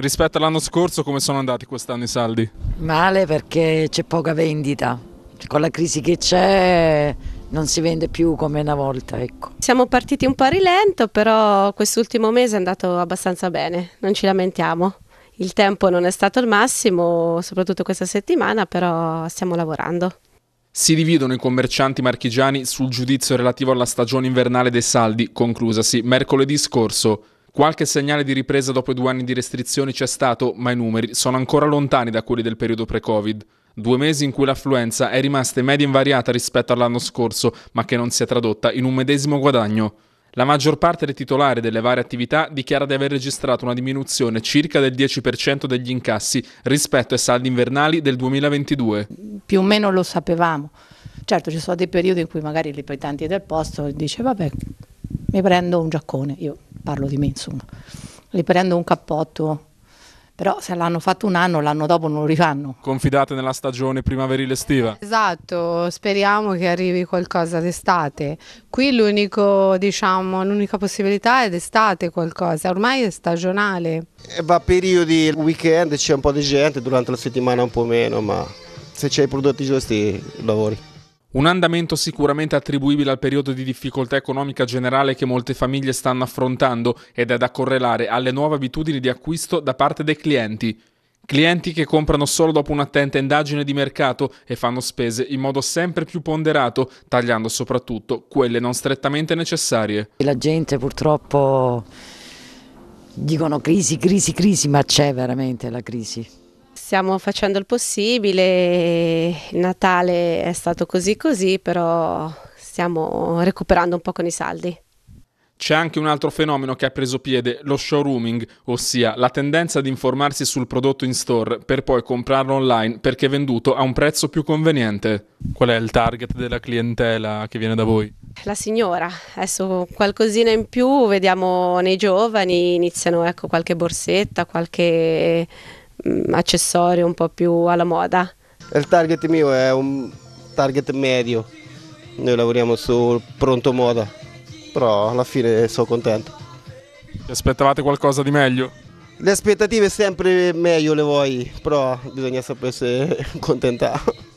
Rispetto all'anno scorso come sono andati quest'anno i saldi? Male perché c'è poca vendita, con la crisi che c'è non si vende più come una volta. Ecco. Siamo partiti un po' a rilento, però quest'ultimo mese è andato abbastanza bene, non ci lamentiamo. Il tempo non è stato il massimo, soprattutto questa settimana, però stiamo lavorando. Si dividono i commercianti marchigiani sul giudizio relativo alla stagione invernale dei saldi, conclusasi mercoledì scorso. Qualche segnale di ripresa dopo due anni di restrizioni c'è stato, ma i numeri sono ancora lontani da quelli del periodo pre-Covid. Due mesi in cui l'affluenza è rimasta in media invariata rispetto all'anno scorso, ma che non si è tradotta in un medesimo guadagno. La maggior parte dei titolari delle varie attività dichiara di aver registrato una diminuzione circa del 10% degli incassi rispetto ai saldi invernali del 2022. Più o meno lo sapevamo. Certo, ci sono dei periodi in cui magari i limitanti del posto dice vabbè, mi prendo un giaccone, io parlo di me insomma, li prendo un cappotto, però se l'hanno fatto un anno, l'anno dopo non lo rifanno. Confidate nella stagione primaverile estiva? Esatto, speriamo che arrivi qualcosa d'estate. Qui diciamo, l'unica diciamo, possibilità è d'estate qualcosa, ormai è stagionale. E eh, va a periodi, il weekend c'è un po' di gente, durante la settimana un po' meno, ma se c'è i prodotti giusti lavori. Un andamento sicuramente attribuibile al periodo di difficoltà economica generale che molte famiglie stanno affrontando ed è da correlare alle nuove abitudini di acquisto da parte dei clienti. Clienti che comprano solo dopo un'attenta indagine di mercato e fanno spese in modo sempre più ponderato, tagliando soprattutto quelle non strettamente necessarie. La gente purtroppo dicono crisi, crisi, crisi, ma c'è veramente la crisi stiamo facendo il possibile, il Natale è stato così così, però stiamo recuperando un po' con i saldi. C'è anche un altro fenomeno che ha preso piede, lo showrooming, ossia la tendenza ad informarsi sul prodotto in store per poi comprarlo online perché venduto a un prezzo più conveniente. Qual è il target della clientela che viene da voi? La signora, adesso qualcosina in più vediamo nei giovani, iniziano ecco, qualche borsetta, qualche Mm, accessorio un po' più alla moda. Il target mio è un target medio, noi lavoriamo sul pronto moda, però alla fine sono contento. Ti aspettavate qualcosa di meglio? Le aspettative sempre meglio le vuoi, però bisogna sapere se contentare.